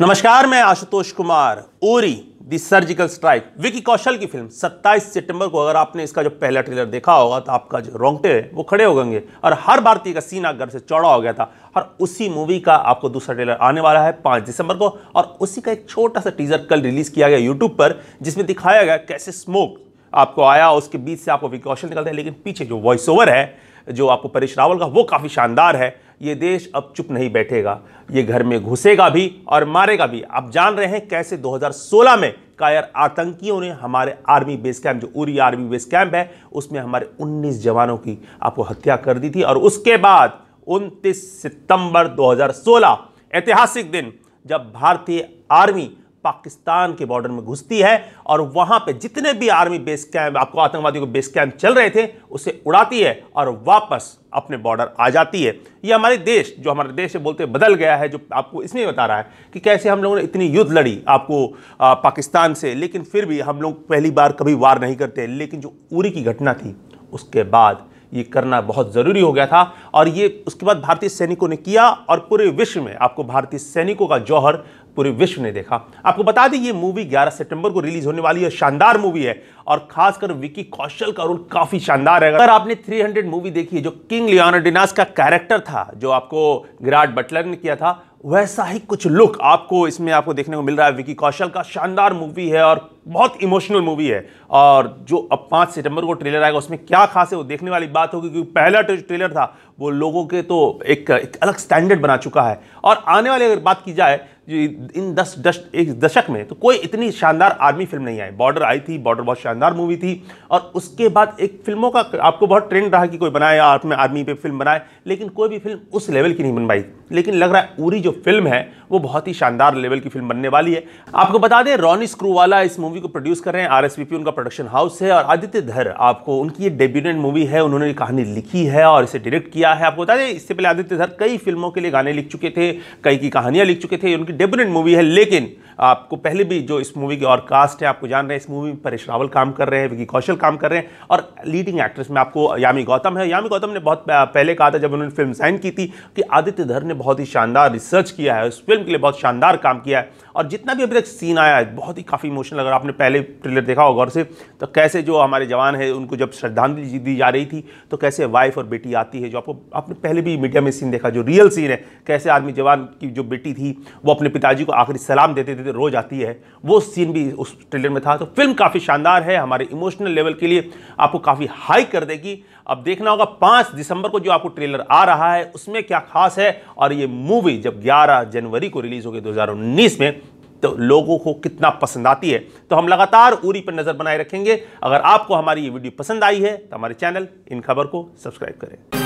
नमस्कार मैं Ashutosh Kumar Uri the surgical strike Vicky Kaushal की फिल्म 27 सितंबर को अगर आपने इसका जो पहला ट्रेलर देखा होगा तो आपका जो रोंगटे है वो खड़े हो गएंगे और हर भारतीय का सीना घर से चौड़ा हो गया था और उसी मूवी का आपको दूसरा ट्रेलर आने वाला है 5 दिसंबर को और उसी का एक छोटा सा टीजर कल रिलीज किया गया यूट्यूब पर जिसमें दिखाया गया कैसे स्मोक आपको आया उसके बीच से आपको विकी कौशल निकलता है लेकिन पीछे जो वॉइस ओवर है जो आपको परेश रावल का वो काफ़ी शानदार है ये देश अब चुप नहीं बैठेगा ये घर में घुसेगा भी और मारेगा भी आप जान रहे हैं कैसे 2016 में कायर आतंकियों ने हमारे आर्मी बेस कैंप जो उरी आर्मी बेस कैंप है उसमें हमारे 19 जवानों की आपको हत्या कर दी थी और उसके बाद 29 सितंबर 2016 ऐतिहासिक दिन जब भारतीय आर्मी पाकिस्तान के बॉर्डर में घुसती है और वहां पे जितने भी आर्मी बेस कैंप आपको आतंकवादियों के बेस कैंप चल रहे थे उसे उड़ाती है और वापस अपने बॉर्डर आ जाती है ये हमारे देश जो हमारे देश से बोलते बदल गया है जो आपको इसमें बता रहा है कि कैसे हम लोगों ने इतनी युद्ध लड़ी आपको आ, पाकिस्तान से लेकिन फिर भी हम लोग पहली बार कभी वार नहीं करते लेकिन जो उरी की घटना थी उसके बाद ये करना बहुत ज़रूरी हो गया था और ये उसके बाद भारतीय सैनिकों ने किया और पूरे विश्व में आपको भारतीय सैनिकों का जौहर पूरे विश्व ने देखा आपको बता दें ये मूवी 11 सितंबर को रिलीज होने वाली है शानदार मूवी है और खासकर विकी कौशल का रोल काफी शानदार है अगर आपने 300 मूवी देखी है जो किंग लियोनार्डिनास का कैरेक्टर था जो आपको विराट बटलर ने किया था वैसा ही कुछ लुक आपको इसमें आपको देखने को मिल रहा है विकी कौशल का शानदार मूवी है और बहुत इमोशनल मूवी है और जो अब पाँच सितंबर को ट्रेलर आएगा उसमें क्या खास है वो देखने वाली बात होगी क्योंकि पहला ट्रेलर था वो लोगों के तो एक, एक अलग स्टैंडर्ड बना चुका है और आने वाली अगर बात की जाए इन दस दश एक दशक में तो कोई इतनी शानदार आर्मी फिल्म नहीं आई बॉर्डर आई थी बॉर्डर बहुत शानदार मूवी थी और उसके बाद एक फिल्मों का आपको बहुत ट्रेंड रहा कि कोई बनाए में आर्मी पे फिल्म बनाए लेकिन कोई भी फिल्म उस लेवल की नहीं बन पाई लेकिन लग रहा है पूरी जो फिल्म है वो बहुत ही शानदार लेवल की फिल्म बनने वाली है आपको बता दें रॉनी स्क्रूवाला इस मूवी मूवी को प्रोड्यूस कर रहे हैं आरएसवीपी उनका प्रोडक्शन हाउस है और आदित्य धर आपको उनकी ये डेब्यूनेट मूवी है उन्होंने ये कहानी लिखी है और इसे डायरेक्ट किया है आपको बता दें इससे पहले आदित्य धर कई फिल्मों के लिए गाने लिख चुके थे कई की कहानियाँ लिख चुके थे उनकी डेब्यूनेट मूवी है लेकिन आपको पहले भी जो इस मूवी की और कास्ट है आपको जान रहे हैं इस मूवी में परेश रावल काम कर रहे हैं विकी कौशल काम कर रहे हैं और लीडिंग एक्ट्रेस में आपको यामी गौतम है यामी गौतम ने बहुत पहले कहा था जब उन्होंने फिल्म साइन की थी कि आदित्य धर ने बहुत ही शानदार रिसर्च किया है उस फिल्म के लिए बहुत शानदार काम किया है और जितना भी अभी तक सीन आया है बहुत ही काफ़ी इमोशनल अगर आपने आपने पहले ट्रेलर देखा होगा और से तो कैसे जो हमारे जवान है उनको जब श्रद्धांजलि दी जा रही थी तो कैसे वाइफ और बेटी आती है जो आपको आपने पहले भी मीडिया में सीन देखा जो रियल सीन है कैसे आदमी जवान की जो बेटी थी वो अपने पिताजी को आखिरी सलाम देते देते तो रोज आती है वो सीन भी उस ट्रेलर में था तो फिल्म काफ़ी शानदार है हमारे इमोशनल लेवल के लिए आपको काफ़ी हाई कर देगी अब देखना होगा पाँच दिसंबर को जो आपको ट्रेलर आ रहा है उसमें क्या खास है और ये मूवी जब ग्यारह जनवरी को रिलीज़ होगी दो में तो लोगों को कितना पसंद आती है तो हम लगातार उरी पर नज़र बनाए रखेंगे अगर आपको हमारी ये वीडियो पसंद आई है तो हमारे चैनल इन खबर को सब्सक्राइब करें